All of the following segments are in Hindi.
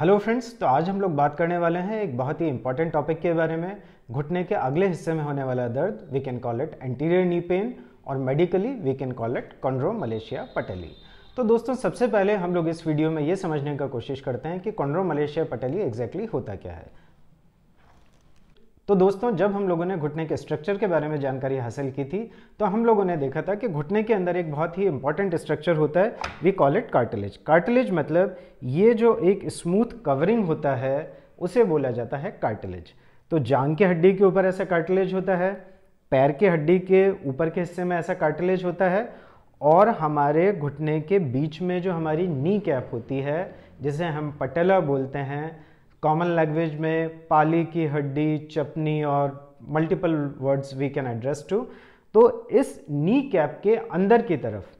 हेलो फ्रेंड्स तो आज हम लोग बात करने वाले हैं एक बहुत ही इंपॉर्टेंट टॉपिक के बारे में घुटने के अगले हिस्से में होने वाला दर्द we can call it anterior knee pain और medically we can call it chondromalacia patellae तो दोस्तों सबसे पहले हम लोग इस वीडियो में ये समझने का कोशिश करते हैं कि कॉन्ड्रो मलेशिया पटेली एग्जैक्टली होता क्या है तो दोस्तों जब हम लोगों ने घुटने के स्ट्रक्चर के बारे में जानकारी हासिल की थी तो हम लोगों ने देखा था कि घुटने के अंदर एक बहुत ही इंपॉर्टेंट स्ट्रक्चर होता है we call it cartilage cartilage मतलब ये जो एक स्मूथ कवरिंग होता है उसे बोला जाता है कार्टिलेज तो जांग की हड्डी के ऊपर ऐसा कार्टिलेज होता है पैर के हड्डी के ऊपर के हिस्से में ऐसा कार्टिलेज होता है और हमारे घुटने के बीच में जो हमारी नी कैप होती है जिसे हम पटेला बोलते हैं कॉमन लैंग्वेज में पाली की हड्डी चपनी और multiple words we can address to तो इस नी कैप के अंदर की तरफ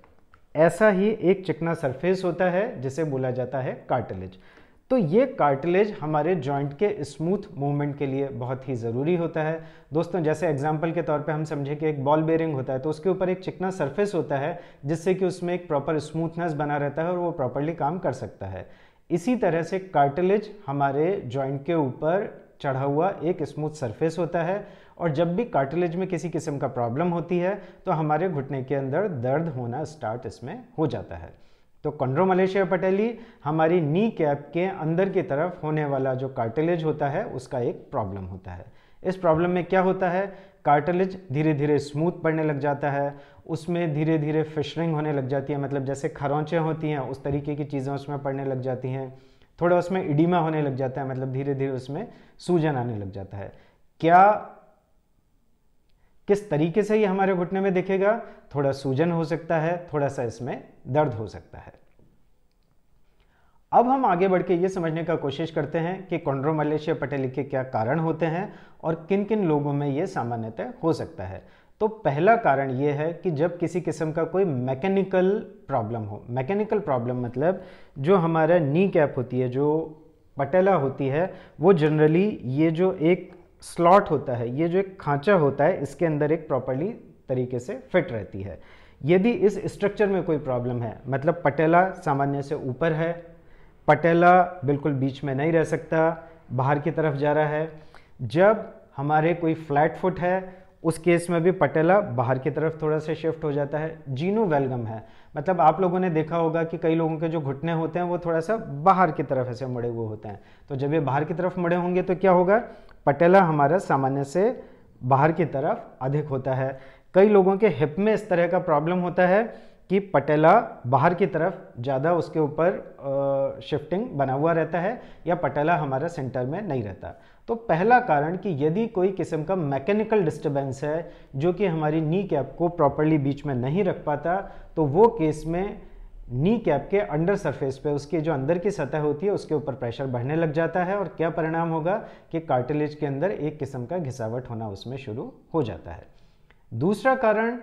ऐसा ही एक चिकना सरफेस होता है जिसे बोला जाता है कार्टिलेज तो ये कार्टिलेज हमारे जॉइंट के स्मूथ मूवमेंट के लिए बहुत ही ज़रूरी होता है दोस्तों जैसे एग्जाम्पल के तौर पे हम समझे कि एक बॉल बेरिंग होता है तो उसके ऊपर एक चिकना सरफेस होता है जिससे कि उसमें एक प्रॉपर स्मूथनेस बना रहता है और वो प्रॉपरली काम कर सकता है इसी तरह से कार्टिलेज हमारे जॉइंट के ऊपर चढ़ा हुआ एक स्मूथ सरफेस होता है और जब भी कार्टिलेज में किसी किस्म का प्रॉब्लम होती है तो हमारे घुटने के अंदर दर्द होना स्टार्ट इसमें हो जाता है तो कंड्रोमलेशिया पटेली हमारी नी कैप के अंदर की तरफ होने वाला जो कार्टिलेज होता है उसका एक प्रॉब्लम होता है इस प्रॉब्लम में क्या होता है कार्टिलेज धीरे धीरे स्मूथ पड़ने लग जाता है उसमें धीरे धीरे फिशरिंग होने लग जाती है मतलब जैसे खरौचें होती हैं उस तरीके की चीज़ें उसमें पड़ने लग जाती हैं थोड़ा उसमें इडिमा होने लग जाता है मतलब धीरे धीरे उसमें सूजन आने लग जाता है क्या किस तरीके से ये हमारे घुटने में देखेगा थोड़ा सूजन हो सकता है थोड़ा सा इसमें दर्द हो सकता है अब हम आगे बढ़ के ये समझने का कोशिश करते हैं कि कॉन्ड्रोमलेशिया पटेली के क्या कारण होते हैं और किन किन लोगों में ये सामान्यतः हो सकता है तो पहला कारण ये है कि जब किसी किस्म का कोई मैकेनिकल प्रॉब्लम हो मैकेनिकल प्रॉब्लम मतलब जो हमारा नी कैप होती है जो पटेला होती है वो जनरली ये जो एक स्लॉट होता है ये जो एक खांचा होता है इसके अंदर एक प्रॉपरली तरीके से फिट रहती है यदि इस स्ट्रक्चर में कोई प्रॉब्लम है मतलब पटेला सामान्य से ऊपर है पटेला बिल्कुल बीच में नहीं रह सकता बाहर की तरफ जा रहा है जब हमारे कोई फ्लैट फुट है उस केस में भी पटेला बाहर की तरफ थोड़ा सा शिफ्ट हो जाता है जीनो वेलगम है मतलब आप लोगों ने देखा होगा कि कई लोगों के जो घुटने होते हैं वो थोड़ा सा बाहर की तरफ ऐसे मुड़े हुए होते हैं तो जब ये बाहर की तरफ मुड़े होंगे तो क्या होगा पटेला हमारा सामान्य से बाहर की तरफ अधिक होता है कई लोगों के हिप में इस तरह का प्रॉब्लम होता है कि पटेला बाहर की तरफ ज़्यादा उसके ऊपर शिफ्टिंग बना हुआ रहता है या पटेला हमारा सेंटर में नहीं रहता तो पहला कारण कि यदि कोई किस्म का मैकेनिकल डिस्टरबेंस है जो कि हमारी नी कैप को प्रॉपरली बीच में नहीं रख पाता तो वो केस में नी कैप के अंडर सरफेस पे उसके जो अंदर की सतह होती है उसके ऊपर प्रेशर बढ़ने लग जाता है और क्या परिणाम होगा कि कार्टिलेज के अंदर एक किस्म का घिसावट होना उसमें शुरू हो जाता है दूसरा कारण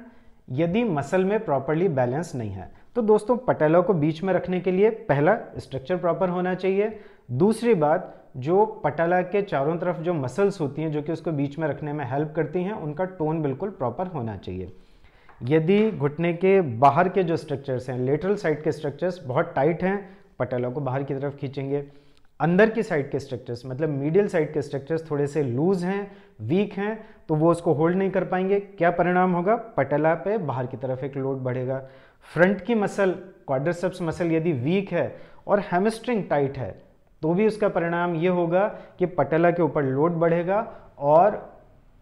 यदि मसल में प्रॉपरली बैलेंस नहीं है तो दोस्तों पटेलों को बीच में रखने के लिए पहला स्ट्रक्चर प्रॉपर होना चाहिए दूसरी बात जो पटेला के चारों तरफ जो मसल्स होती हैं जो कि उसको बीच में रखने में हेल्प करती हैं उनका टोन बिल्कुल प्रॉपर होना चाहिए यदि घुटने के बाहर के जो स्ट्रक्चर्स हैं लेटरल साइड के स्ट्रक्चर्स बहुत टाइट हैं पटेलों को बाहर की तरफ खींचेंगे अंदर की साइड के स्ट्रक्चर्स मतलब मीडियल साइड के स्ट्रक्चर्स थोड़े से लूज हैं वीक हैं तो वो उसको होल्ड नहीं कर पाएंगे क्या परिणाम होगा पटेला पे बाहर की तरफ एक लोड बढ़ेगा फ्रंट की मसल क्वाड्रसेप्स मसल यदि वीक है और हेमस्ट्रिंग टाइट है तो भी उसका परिणाम ये होगा कि पटेला के ऊपर लोड बढ़ेगा और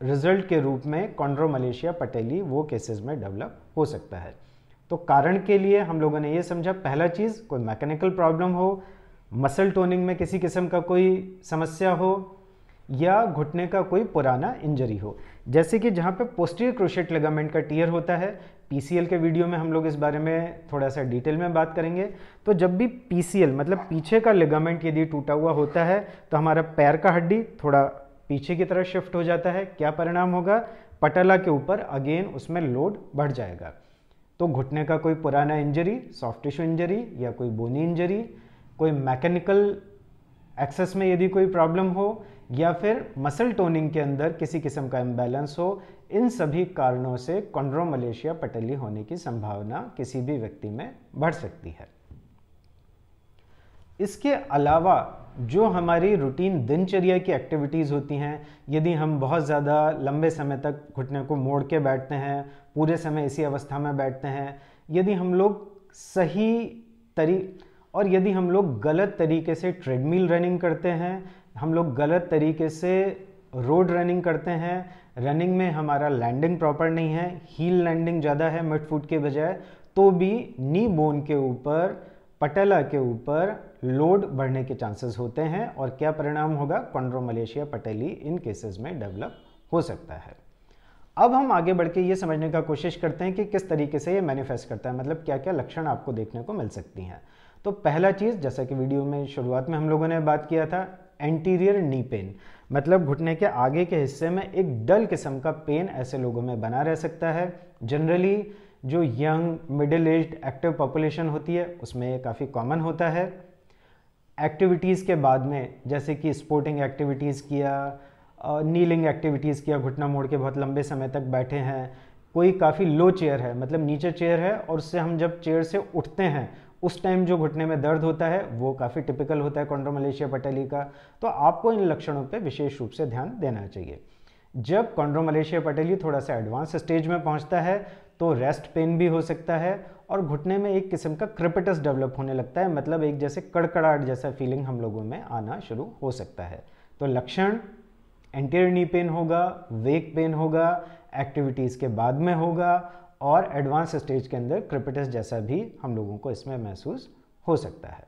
रिजल्ट के रूप में कॉन्ड्रोमलेशिया पटेली वो केसेस में डेवलप हो सकता है तो कारण के लिए हम लोगों ने ये समझा पहला चीज़ कोई मैकेनिकल प्रॉब्लम हो मसल टोनिंग में किसी किस्म का कोई समस्या हो या घुटने का कोई पुराना इंजरी हो जैसे कि जहाँ पे पोस्टीरियर क्रोशेट लेगामेंट का टीयर होता है पीसीएल के वीडियो में हम लोग इस बारे में थोड़ा सा डिटेल में बात करेंगे तो जब भी पीसीएल मतलब पीछे का लिगामेंट यदि टूटा हुआ होता है तो हमारा पैर का हड्डी थोड़ा पीछे की तरह शिफ्ट हो जाता है क्या परिणाम होगा पटला के ऊपर अगेन उसमें लोड बढ़ जाएगा तो घुटने का कोई पुराना इंजरी सॉफ्ट टिश्यू इंजरी या कोई बोनी इंजरी कोई मैकेनिकल एक्सेस में यदि कोई प्रॉब्लम हो या फिर मसल टोनिंग के अंदर किसी किस्म का इम्बैलेंस हो इन सभी कारणों से कॉन्ड्रोमलेशिया पटली होने की संभावना किसी भी व्यक्ति में बढ़ सकती है इसके अलावा जो हमारी रूटीन दिनचर्या की एक्टिविटीज़ होती हैं यदि हम बहुत ज़्यादा लंबे समय तक घुटने को मोड़ के बैठते हैं पूरे समय इसी अवस्था में बैठते हैं यदि हम लोग सही तरी और यदि हम लोग गलत तरीके से ट्रेडमिल रनिंग करते हैं हम लोग गलत तरीके से रोड रनिंग करते हैं रनिंग में हमारा लैंडिंग प्रॉपर नहीं है हील लैंडिंग ज़्यादा है मिड फुट के बजाय तो भी नी बोन के ऊपर पटेला के ऊपर लोड बढ़ने के चांसेस होते हैं और क्या परिणाम होगा कॉन्ड्रोमलेशिया पटेली इन केसेस में डेवलप हो सकता है अब हम आगे बढ़ के ये समझने का कोशिश करते हैं कि किस तरीके से ये मैनिफेस्ट करता है मतलब क्या क्या लक्षण आपको देखने को मिल सकती हैं तो पहला चीज़ जैसा कि वीडियो में शुरुआत में हम लोगों ने बात किया था एंटीरियर नी पेन मतलब घुटने के आगे के हिस्से में एक डल किस्म का पेन ऐसे लोगों में बना रह सकता है जनरली जो young middle age active population होती है उसमें काफ़ी कॉमन होता है एक्टिविटीज़ के बाद में जैसे कि स्पोर्टिंग एक्टिविटीज़ किया नीलिंग एक्टिविटीज़ किया घुटना मोड़ के बहुत लंबे समय तक बैठे हैं कोई काफ़ी लो चेयर है मतलब नीचे चेयर है और उससे हम जब चेयर से उठते हैं उस टाइम जो घुटने में दर्द होता है वो काफ़ी टिपिकल होता है कॉन्ड्रोमलेशिया पटेली का तो आपको इन लक्षणों पर विशेष रूप से ध्यान देना चाहिए जब कॉन्ड्रोमलेशिया पटेली थोड़ा सा एडवांस स्टेज में पहुंचता है तो रेस्ट पेन भी हो सकता है और घुटने में एक किस्म का क्रिपिटस डेवलप होने लगता है मतलब एक जैसे कड़कड़ाहट जैसा फीलिंग हम लोगों में आना शुरू हो सकता है तो लक्षण एंटीरनी पेन होगा वेक पेन होगा एक्टिविटीज़ के बाद में होगा और एडवांस स्टेज के अंदर क्रिपिटस जैसा भी हम लोगों को इसमें महसूस हो सकता है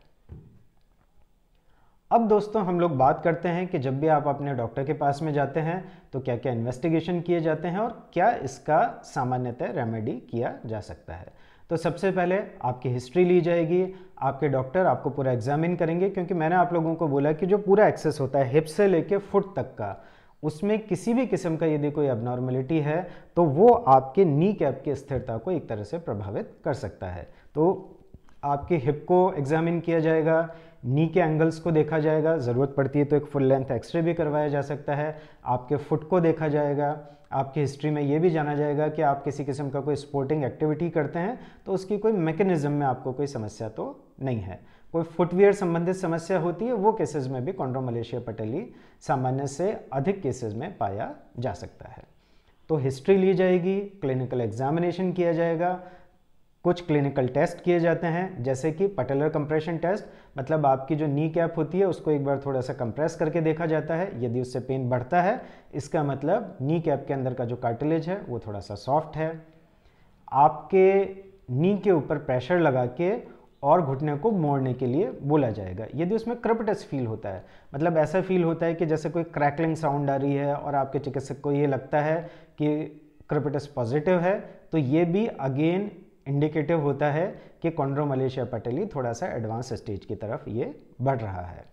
अब दोस्तों हम लोग बात करते हैं कि जब भी आप अपने डॉक्टर के पास में जाते हैं तो क्या क्या इन्वेस्टिगेशन किए जाते हैं और क्या इसका सामान्यतः रेमेडी किया जा सकता है तो सबसे पहले आपकी हिस्ट्री ली जाएगी आपके डॉक्टर आपको पूरा एग्जामिन करेंगे क्योंकि मैंने आप लोगों को बोला कि जो पूरा एक्सेस होता है हिप से लेके फुट तक का उसमें किसी भी किस्म का यदि कोई एबनॉर्मेलिटी है तो वो आपके नी कैप की स्थिरता को एक तरह से प्रभावित कर सकता है तो आपके हिप को एग्जामिन किया जाएगा नी के एंगल्स को देखा जाएगा ज़रूरत पड़ती है तो एक फुल लेंथ एक्सरे भी करवाया जा सकता है आपके फुट को देखा जाएगा आपकी हिस्ट्री में ये भी जाना जाएगा कि आप किसी किस्म का कोई स्पोर्टिंग एक्टिविटी करते हैं तो उसकी कोई मैकेनिज़्म में आपको कोई समस्या तो नहीं है कोई फुटवेयर संबंधित समस्या होती है वो केसेस में भी कॉन्ड्रोमलेशिया पटेली सामान्य से अधिक केसेस में पाया जा सकता है तो हिस्ट्री ली जाएगी क्लिनिकल एग्जामिनेशन किया जाएगा कुछ क्लिनिकल टेस्ट किए जाते हैं जैसे कि पटेलर कंप्रेशन टेस्ट मतलब आपकी जो नी कैप होती है उसको एक बार थोड़ा सा कंप्रेस करके देखा जाता है यदि उससे पेन बढ़ता है इसका मतलब नी कैप के अंदर का जो कार्टिलेज है वो थोड़ा सा सॉफ्ट है आपके नी के ऊपर प्रेशर लगा के और घुटने को मोड़ने के लिए बोला जाएगा यदि उसमें क्रपटस फील होता है मतलब ऐसा फील होता है कि जैसे कोई क्रैकलिंग साउंड आ रही है और आपके चिकित्सक को ये लगता है कि क्रपटस पॉजिटिव है तो ये भी अगेन इंडिकेटिव होता है कि कॉन्ड्रोमलेशिया पटेली थोड़ा सा एडवांस स्टेज की तरफ ये बढ़ रहा है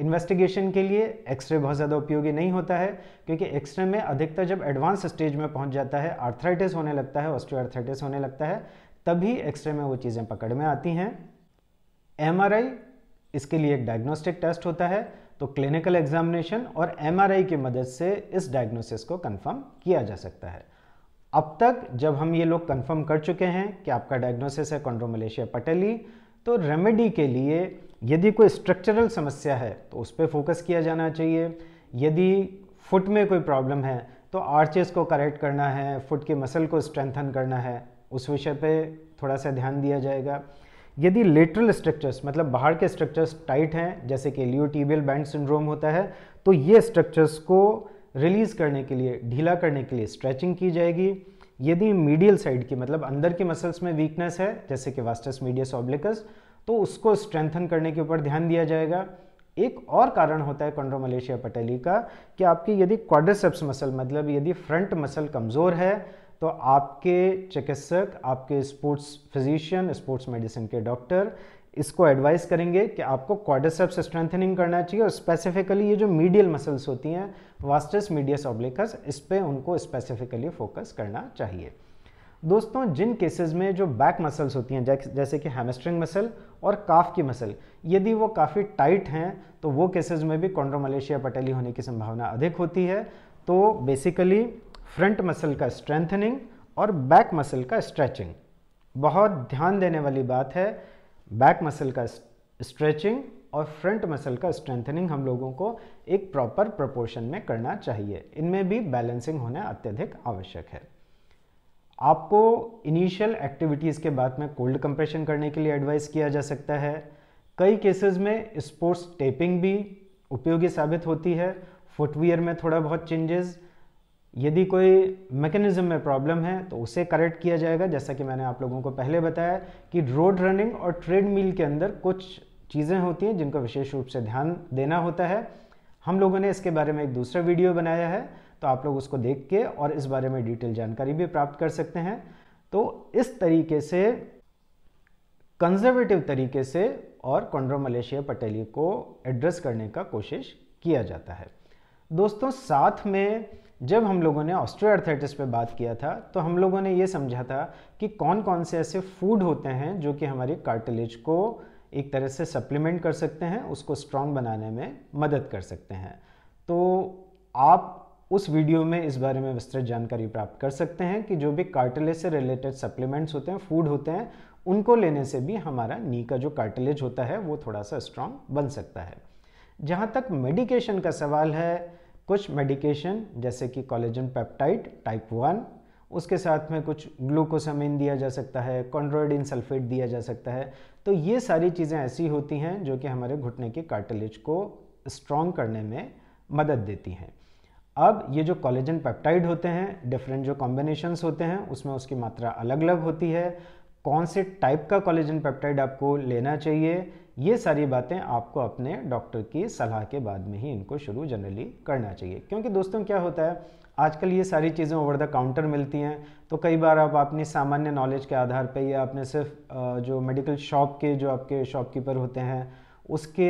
इन्वेस्टिगेशन के लिए एक्सरे बहुत ज़्यादा उपयोगी नहीं होता है क्योंकि एक्सरे में अधिकतर जब एडवांस स्टेज में पहुंच जाता है आर्थराइटिस होने लगता है ऑस्ट्रियो होने लगता है तभी एक्सरे में वो चीज़ें पकड़ में आती हैं एम इसके लिए एक डायग्नोस्टिक टेस्ट होता है तो क्लिनिकल एग्जामिनेशन और एमआरआई की मदद से इस डायग्नोसिस को कंफर्म किया जा सकता है अब तक जब हम ये लोग कंफर्म कर चुके हैं कि आपका डायग्नोसिस है कॉन्ड्रोमलेशिया पटेली तो रेमेडी के लिए यदि कोई स्ट्रक्चरल समस्या है तो उस पर फोकस किया जाना चाहिए यदि फुट में कोई प्रॉब्लम है तो आर्चेस को करेक्ट करना है फुट के मसल को स्ट्रेंथन करना है उस विषय पे थोड़ा सा ध्यान दिया जाएगा यदि लेटरल स्ट्रक्चर्स मतलब बाहर के स्ट्रक्चर्स टाइट हैं जैसे कि ल्यूटीबियल बैंड सिंड्रोम होता है तो ये स्ट्रक्चर्स को रिलीज़ करने के लिए ढीला करने के लिए स्ट्रेचिंग की जाएगी यदि मीडियल साइड की मतलब अंदर की मसल्स में वीकनेस है जैसे कि वास्टस मीडियस ऑब्लिकस तो उसको स्ट्रेंथन करने के ऊपर ध्यान दिया जाएगा एक और कारण होता है कॉन्ड्रोमलेशिया पटेली का कि आपकी यदि क्वाड्रिसेप्स मसल मतलब यदि फ्रंट मसल कमज़ोर है तो आपके चिकित्सक आपके स्पोर्ट्स फिजिशियन स्पोर्ट्स मेडिसिन के डॉक्टर इसको एडवाइस करेंगे कि आपको क्वाड्रिसेप्स स्ट्रेंथनिंग करना चाहिए और स्पेसिफिकली ये जो मीडियल मसल्स होती हैं वास्टस मीडियस ऑब्लिकस इस पर उनको स्पेसिफिकली फोकस करना चाहिए दोस्तों जिन केसेस में जो बैक मसल्स होती हैं जैसे कि हेमस्ट्रिंग मसल और काफ की मसल यदि वो काफ़ी टाइट हैं तो वो केसेस में भी कॉन्ड्रोमलेशिया पटेली होने की संभावना अधिक होती है तो बेसिकली फ्रंट मसल का स्ट्रेंथनिंग और बैक मसल का स्ट्रेचिंग बहुत ध्यान देने वाली बात है बैक मसल का स्ट्रेचिंग और फ्रंट मसल का स्ट्रेंथनिंग हम लोगों को एक प्रॉपर प्रोपोर्शन में करना चाहिए इनमें भी बैलेंसिंग होना अत्यधिक आवश्यक है आपको इनिशियल एक्टिविटीज़ के बाद में कोल्ड कंप्रेशन करने के लिए एडवाइस किया जा सकता है कई केसेस में स्पोर्ट्स टेपिंग भी उपयोगी साबित होती है फुटवियर में थोड़ा बहुत चेंजेज यदि कोई मैकेनिज्म में प्रॉब्लम है तो उसे करेक्ट किया जाएगा जैसा कि मैंने आप लोगों को पहले बताया कि रोड रनिंग और ट्रेड मिल के अंदर कुछ चीज़ें होती हैं जिनको विशेष रूप से ध्यान देना होता है हम लोगों ने इसके बारे में एक दूसरा वीडियो बनाया है तो आप लोग उसको देख के और इस बारे में डिटेल जानकारी भी प्राप्त कर सकते हैं तो इस तरीके से कंजर्वेटिव तरीके से और कॉन्ड्रोमलेशिया मलेशिया पटेली को एड्रेस करने का कोशिश किया जाता है दोस्तों साथ में जब हम लोगों ने ऑस्ट्रोआर्थराइटिस पे बात किया था तो हम लोगों ने ये समझा था कि कौन कौन से ऐसे फूड होते हैं जो कि हमारी कार्टिलेज को एक तरह से सप्लीमेंट कर सकते हैं उसको स्ट्रांग बनाने में मदद कर सकते हैं तो आप उस वीडियो में इस बारे में विस्तृत जानकारी प्राप्त कर सकते हैं कि जो भी कार्टिलेज से रिलेटेड सप्लीमेंट्स होते हैं फूड होते हैं उनको लेने से भी हमारा नी का जो कार्टिलेज होता है वो थोड़ा सा स्ट्रॉन्ग बन सकता है जहाँ तक मेडिकेशन का सवाल है कुछ मेडिकेशन जैसे कि कॉलेजन पेप्टाइड टाइप वन उसके साथ में कुछ ग्लूकोसामिन दिया जा सकता है कॉन्ड्रोडिन सल्फेट दिया जा सकता है तो ये सारी चीज़ें ऐसी होती हैं जो कि हमारे घुटने के कार्टिलेज को स्ट्रॉन्ग करने में मदद देती हैं अब ये जो कॉलेजन पेप्टाइड होते हैं डिफरेंट जो कॉम्बिनेशंस होते हैं उसमें उसकी मात्रा अलग अलग होती है कौन से टाइप का कॉलेजन पेप्टाइड आपको लेना चाहिए ये सारी बातें आपको अपने डॉक्टर की सलाह के बाद में ही इनको शुरू जनरली करना चाहिए क्योंकि दोस्तों क्या होता है आजकल ये सारी चीज़ें ओवर द काउंटर मिलती हैं तो कई बार आप अपनी सामान्य नॉलेज के आधार पर या आपने सिर्फ जो मेडिकल शॉप के जो आपके शॉपकीपर होते हैं उसके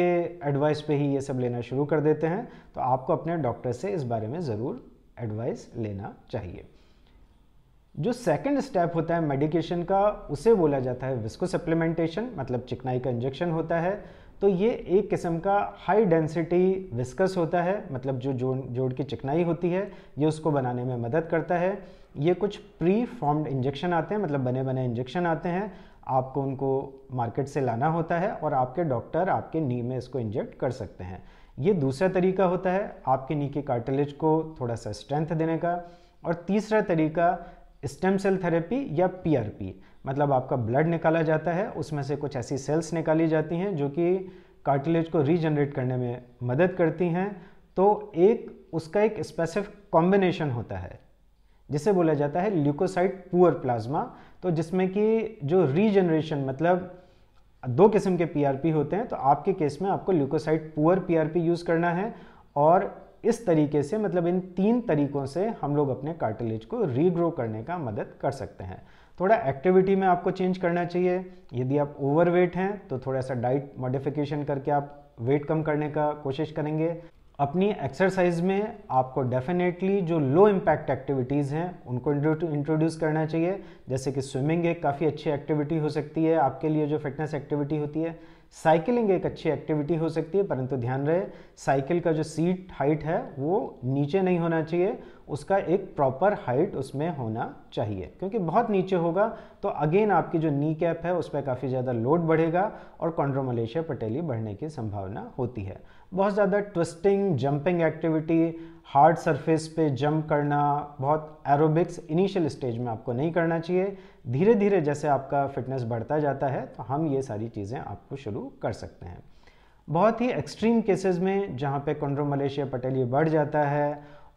एडवाइस पे ही ये सब लेना शुरू कर देते हैं तो आपको अपने डॉक्टर से इस बारे में ज़रूर एडवाइस लेना चाहिए जो सेकंड स्टेप होता है मेडिकेशन का उसे बोला जाता है विस्को सप्लीमेंटेशन मतलब चिकनाई का इंजेक्शन होता है तो ये एक किस्म का हाई डेंसिटी विस्कस होता है मतलब जो जोड़ जोड़ की चिकनाई होती है ये उसको बनाने में मदद करता है ये कुछ प्री फॉर्म्ड इंजेक्शन आते हैं मतलब बने बने इंजेक्शन आते हैं आपको उनको मार्केट से लाना होता है और आपके डॉक्टर आपके नी में इसको इंजेक्ट कर सकते हैं ये दूसरा तरीका होता है आपके नी के कार्टिलेज को थोड़ा सा स्ट्रेंथ देने का और तीसरा तरीका स्टेम सेल थेरेपी या पीआरपी मतलब आपका ब्लड निकाला जाता है उसमें से कुछ ऐसी सेल्स निकाली जाती हैं जो कि कार्टिलेज को रीजनरेट करने में मदद करती हैं तो एक उसका एक स्पेसिफिक कॉम्बिनेशन होता है जिसे बोला जाता है ल्यूकोसाइट पुअर प्लाज्मा तो जिसमें कि जो रीजनरेशन मतलब दो किस्म के पीआरपी होते हैं तो आपके केस में आपको ल्यूकोसाइट पुअर पीआरपी यूज़ करना है और इस तरीके से मतलब इन तीन तरीकों से हम लोग अपने कार्टिलेज को रीग्रो करने का मदद कर सकते हैं थोड़ा एक्टिविटी में आपको चेंज करना चाहिए यदि आप ओवरवेट हैं तो थोड़ा सा डाइट मॉडिफिकेशन करके आप वेट कम करने का कोशिश करेंगे अपनी एक्सरसाइज में आपको डेफिनेटली जो लो इम्पैक्ट एक्टिविटीज़ हैं उनको इंट्रोड्यूस करना चाहिए जैसे कि स्विमिंग एक काफ़ी अच्छी एक्टिविटी हो सकती है आपके लिए जो फिटनेस एक्टिविटी होती है साइकिलिंग एक अच्छी एक्टिविटी हो सकती है परंतु ध्यान रहे साइकिल का जो सीट हाइट है वो नीचे नहीं होना चाहिए उसका एक प्रॉपर हाइट उसमें होना चाहिए क्योंकि बहुत नीचे होगा तो अगेन आपकी जो नी कैप है उस पर काफ़ी ज़्यादा लोड बढ़ेगा और कॉन्ड्रोमलेशिया पटेली बढ़ने की संभावना होती है बहुत ज़्यादा twisting jumping activity hard surface पे जंप करना बहुत एरोबिक्स इनिशियल स्टेज में आपको नहीं करना चाहिए धीरे धीरे जैसे आपका फिटनेस बढ़ता जाता है तो हम ये सारी चीज़ें आपको शुरू कर सकते हैं बहुत ही एक्सट्रीम केसेस में जहाँ पे कंड्रोमलेशिया पटेली बढ़ जाता है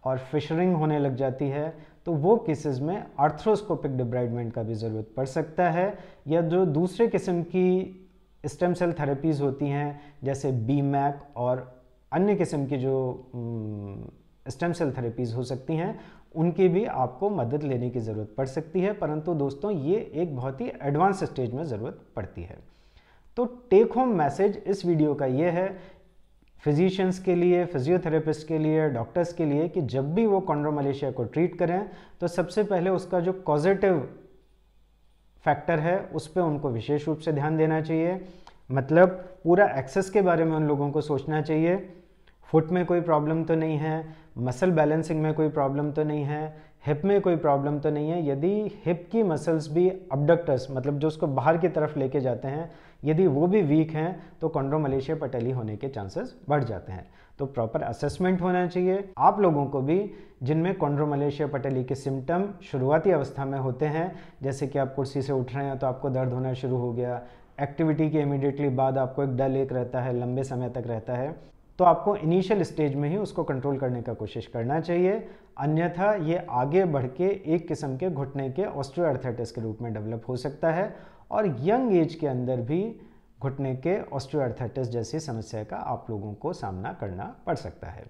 और फिशरिंग होने लग जाती है तो वो केसेस में आर्थ्रोस्कोपिक डिब्राइडमेंट का भी ज़रूरत पड़ सकता है या जो दूसरे किस्म की स्टेम सेल थेरेपीज़ होती हैं जैसे बी मैक और अन्य किस्म की जो स्टेम सेल थेरेपीज़ हो सकती हैं उनकी भी आपको मदद लेने की ज़रूरत पड़ सकती है परंतु दोस्तों ये एक बहुत ही एडवांस स्टेज में ज़रूरत पड़ती है तो टेक होम मैसेज इस वीडियो का ये है फिजिशियंस के लिए फिजियोथेरेपिस्ट के लिए डॉक्टर्स के लिए कि जब भी वो कॉन्ड्रोमलेशिया को ट्रीट करें तो सबसे पहले उसका जो पॉजिटिव फैक्टर है उस पर उनको विशेष रूप से ध्यान देना चाहिए मतलब पूरा एक्सेस के बारे में उन लोगों को सोचना चाहिए फुट में कोई प्रॉब्लम तो नहीं है मसल बैलेंसिंग में कोई प्रॉब्लम तो नहीं है हिप में कोई प्रॉब्लम तो नहीं है यदि हिप की मसल्स भी अबडक्टर्स मतलब जो उसको बाहर की तरफ लेके जाते हैं यदि वो भी वीक हैं तो कॉन्ड्रोमलेशिया पटेली होने के चांसेस बढ़ जाते हैं तो प्रॉपर असेसमेंट होना चाहिए आप लोगों को भी जिनमें कॉन्ड्रोमलेशिया पटेली के सिम्टम शुरुआती अवस्था में होते हैं जैसे कि आप कुर्सी से उठ रहे हैं तो आपको दर्द होना शुरू हो गया एक्टिविटी के इमिडिएटली बाद आपको एक डल एक रहता है लंबे समय तक रहता है तो आपको इनिशियल स्टेज में ही उसको कंट्रोल करने का कोशिश करना चाहिए अन्यथा ये आगे बढ़ के एक किस्म के घुटने के ऑस्ट्रियोआर्थराइटिस के रूप में डेवलप हो सकता है और यंग एज के अंदर भी घुटने के ऑस्ट्रियोआर्थराइटिस जैसी समस्या का आप लोगों को सामना करना पड़ सकता है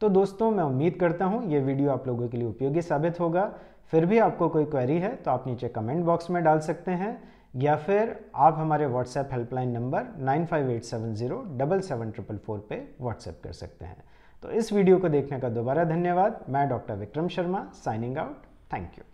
तो दोस्तों मैं उम्मीद करता हूँ ये वीडियो आप लोगों के लिए उपयोगी साबित होगा फिर भी आपको कोई क्वेरी है तो आप नीचे कमेंट बॉक्स में डाल सकते हैं या फिर आप हमारे WhatsApp helpline number nine five eight seven zero double seven triple four पर व्हाट्सएप कर सकते हैं तो इस वीडियो को देखने का दोबारा धन्यवाद मैं doctor Vikram Sharma signing out thank you